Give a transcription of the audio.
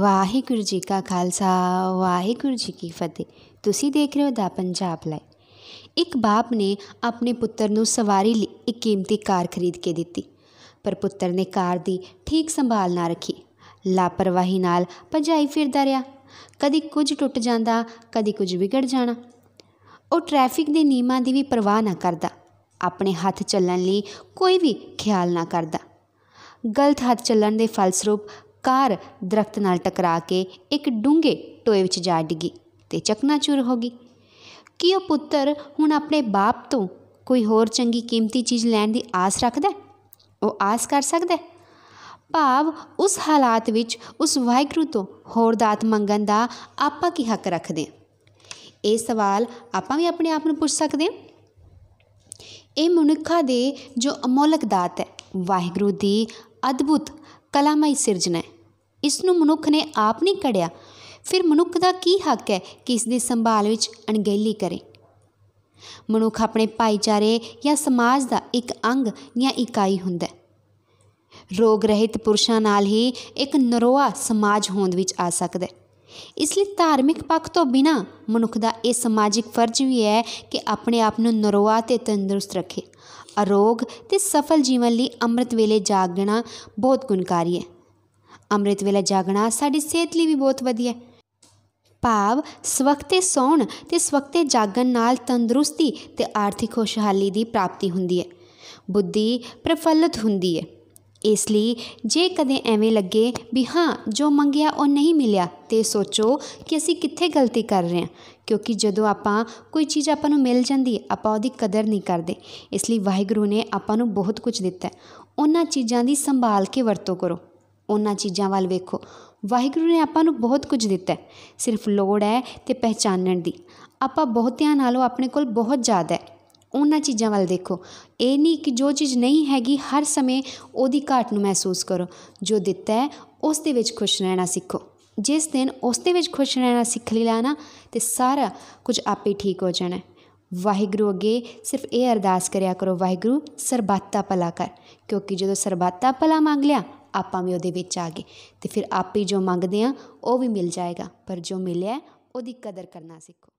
ਵਾਹਿਗੁਰੂ ਜੀ ਕਾ ਖਾਲਸਾ ਵਾਹਿਗੁਰੂ ਜੀ ਕੀ ਫਤਿਹ ਤੁਸੀਂ ਦੇਖ ਰਹੇ ਹੋ ਦਾ ਪੰਜਾਬ ਲਾਈ ਇੱਕ ਬਾਪ ਨੇ ਆਪਣੇ ਪੁੱਤਰ ਨੂੰ ਸਵਾਰੀ ਲਈ ਇੱਕ ਕੀਮਤੀ ਕਾਰ ਖਰੀਦ ਕੇ ਦਿੱਤੀ ਪਰ ਪੁੱਤਰ ਨੇ ਕਾਰ ਦੀ ਠੀਕ ਸੰਭਾਲ ਨਾ ਰੱਖੀ ਲਾਪਰਵਾਹੀ ਨਾਲ ਭਜਾਈ ਫਿਰਦਾ ਰਿਹਾ ਕਦੀ ਕੁਝ ਟੁੱਟ ਜਾਂਦਾ ਕਦੀ ਕੁਝ ਵਿਗੜ ਜਾਣਾ ਉਹ ਟ੍ਰੈਫਿਕ ਦੇ ਨਿਯਮਾਂ ਦੀ ਵੀ ਪਰਵਾਹ ਨਾ ਕਰਦਾ ਆਪਣੇ ਹੱਥ ਚੱਲਣ ਲਈ ਕੋਈ ਵੀ ਖਿਆਲ ਨਾ ਕਰਦਾ ਗਲਤ ਹੱਥ ਚੱਲਣ ਦੇ ਫਲਸਰੂਪ ਕਾਰ ਦਰਖਤ ਨਾਲ ਟਕਰਾ ਕੇ ਇੱਕ ਡੂੰਘੇ ਟੋਏ ਵਿੱਚ ਜਾ ਡਿੱਗੀ ਤੇ ਚਕਨਾਚੂਰ ਹੋ ਗਈ ਕੀ ਉਹ ਪੁੱਤਰ ਹੁਣ ਆਪਣੇ ਬਾਪ ਤੋਂ ਕੋਈ ਹੋਰ ਚੰਗੀ ਕੀਮਤੀ ਚੀਜ਼ ਲੈਣ ਦੀ ਆਸ ਰੱਖਦਾ ਉਹ ਆਸ ਕਰ ਸਕਦਾ ਭਾਵ ਉਸ ਹਾਲਾਤ ਵਿੱਚ ਉਸ ਵਾਹਿਗੁਰੂ ਤੋਂ ਹੋਰ ਦਾਤ ਮੰਗਣ ਦਾ ਆਪਾਂ ਕੀ ਹੱਕ ਰੱਖਦੇ ਹਾਂ ਇਹ ਸਵਾਲ ਆਪਾਂ ਵੀ ਆਪਣੇ ਆਪ ਨੂੰ ਪੁੱਛ ਸਕਦੇ ਹਾਂ ਇਹ ਮਨੁੱਖਾ ਦੇ ਜੋ ਅਮੋਲਕ ਦਾਤ ਹੈ ਵਾਹਿਗੁਰੂ ਦੀ ਅਦਭੁਤ ਕਲਾਮਈ ਸਿਰਜਣਾ ਹੈ ਇਸ ਨੂੰ ਮਨੁੱਖ ਨੇ ਆਪ ਨਹੀਂ ਕੜਿਆ ਫਿਰ ਮਨੁੱਖ ਦਾ ਕੀ ਹੱਕ ਹੈ ਕਿ ਇਸ ਦੀ ਸੰਭਾਲ ਵਿੱਚ ਅਣਗਹਿਲੀ ਕਰੇ ਮਨੁੱਖ ਆਪਣੇ ਭਾਈਚਾਰੇ ਜਾਂ ਸਮਾਜ ਦਾ ਇੱਕ ਅੰਗ ਜਾਂ ਇਕਾਈ ਹੁੰਦਾ ਹੈ ਰੋਗ ਰਹਿਤ ਪੁਰਸ਼ਾਂ ਨਾਲ ਹੀ ਇੱਕ ਨਰੋਆ ਸਮਾਜ ਹੋਂਦ ਵਿੱਚ ਆ ਸਕਦਾ ਹੈ ਇਸ ਲਈ ਧਾਰਮਿਕ ਪੱਖ ਤੋਂ ਬਿਨਾ ਮਨੁੱਖ ਦਾ ਇਹ ਸਮਾਜਿਕ ਫਰਜ਼ ਵੀ ਹੈ ਕਿ ਆਪਣੇ ਆਪ ਨੂੰ ਨਰੋਆ ਤੇ ਤੰਦਰੁਸਤ ਰੱਖੇ ਅਰੋਗ ਤੇ ਸਫਲ ਜੀਵਨ ਲਈ ਅੰਮ੍ਰਿਤ ਵੇਲੇ ਜਾਗਣਾ ਬਹੁਤ ਗੁਣਕਾਰੀ ਹੈ ਅੰਮ੍ਰਿਤ ਵੇਲੇ ਜਾਗਣਾ ਸਾਡੀ ਸਿਹਤ ਲਈ ਵੀ ਬਹੁਤ ਵਧੀਆ ਹੈ ਭਾਵ ਸਵਖਤੇ ਸੌਣ ਤੇ ਸਵਖਤੇ ਜਾਗਣ ਨਾਲ ਤੰਦਰੁਸਤੀ ਤੇ ਆਰਥਿਕ ਖੁਸ਼ਹਾਲੀ ਦੀ ਪ੍ਰਾਪਤੀ ਹੁੰਦੀ ਹੈ ਬੁੱਧੀ ਪ੍ਰਫੁੱਲਤ ਹੁੰਦੀ ਹੈ ਇਸ ਲਈ ਜੇ ਕਦੇ ਐਵੇਂ ਲੱਗੇ ਵੀ ਹਾਂ ਜੋ ਮੰਗਿਆ ਉਹ ਨਹੀਂ ਮਿਲਿਆ ਤੇ ਸੋਚੋ ਕਿ ਅਸੀਂ ਕਿੱਥੇ ਗਲਤੀ ਕਰ ਰਹੇ ਹਾਂ ਕਿਉਂਕਿ ਜਦੋਂ ਆਪਾਂ ਕੋਈ ਚੀਜ਼ ਆਪਾਂ ਨੂੰ ਮਿਲ ਜਾਂਦੀ ਹੈ ਆਪਾਂ ਉਹਦੀ ਕਦਰ ਨਹੀਂ ਕਰਦੇ ਇਸ ਲਈ ਵਾਹਿਗੁਰੂ ਨੇ ਆਪਾਂ ਨੂੰ ਬਹੁਤ ਕੁਝ ਦਿੱਤਾ ਹੈ ਉਹਨਾਂ ਚੀਜ਼ਾਂ ਦੀ ਸੰਭਾਲ ਕੇ ਵਰਤੋਂ ਕਰੋ ਉਹਨਾਂ ਚੀਜ਼ਾਂ ਵੱਲ ਵੇਖੋ ਵਾਹਿਗੁਰੂ ਨੇ ਆਪਾਂ ਨੂੰ ਬਹੁਤ ਕੁਝ ਦਿੱਤਾ ਸਿਰਫ ਲੋੜ ਹੈ ਤੇ ਪਹਿਚਾਨਣ ਦੀ ਆਪਾਂ ਬਹੁਤਿਆਂ ਨਾਲੋਂ ਆਪਣੇ ਕੋਲ ਬਹੁਤ ਜ਼ਿਆਦਾ ਹੈ ਉਹਨਾਂ ਚੀਜ਼ਾਂ ਵੱਲ ਦੇਖੋ ਇਹ ਨਹੀਂ ਕਿ ਜੋ ਚੀਜ਼ ਨਹੀਂ ਹੈਗੀ ਹਰ ਸਮੇਂ ਉਹਦੀ ਘਾਟ ਨੂੰ ਮਹਿਸੂਸ ਕਰੋ ਜੋ ਦਿੱਤਾ ਹੈ ਉਸ ਦੇ ਵਿੱਚ ਖੁਸ਼ ਰਹਿਣਾ ਸਿੱਖੋ ਜਿਸ ਦਿਨ ਉਸ ਦੇ ਵਿੱਚ ਖੁਸ਼ ਰਹਿਣਾ ਸਿੱਖ ਲਿਆ ਨਾ ਤੇ ਸਾਰਾ ਕੁਝ ਆਪੇ ਠੀਕ ਹੋ ਜਾਣਾ ਵਾਹਿਗੁਰੂ ਅੱਗੇ ਸਿਰਫ ਇਹ ਅਰਦਾਸ ਕਰਿਆ ਕਰੋ ਵਾਹਿਗੁਰੂ ਸਰਬੱਤਾ ਭਲਾ ਕਰ ਕਿਉਂਕਿ ਜਦੋਂ ਸਰਬੱਤਾ ਭਲਾ ਮੰਗ ਲਿਆ ਆਪਾਂ ਵੀ ਉਹਦੇ ਵਿੱਚ ਆ ਗਏ ਤੇ ਫਿਰ ਆਪੇ ਜੋ ਮੰਗਦੇ ਆ ਉਹ ਵੀ ਮਿਲ ਜਾਏਗਾ ਪਰ ਜੋ ਮਿਲਿਆ ਉਹਦੀ ਕਦਰ ਕਰਨਾ ਸਿੱਖੋ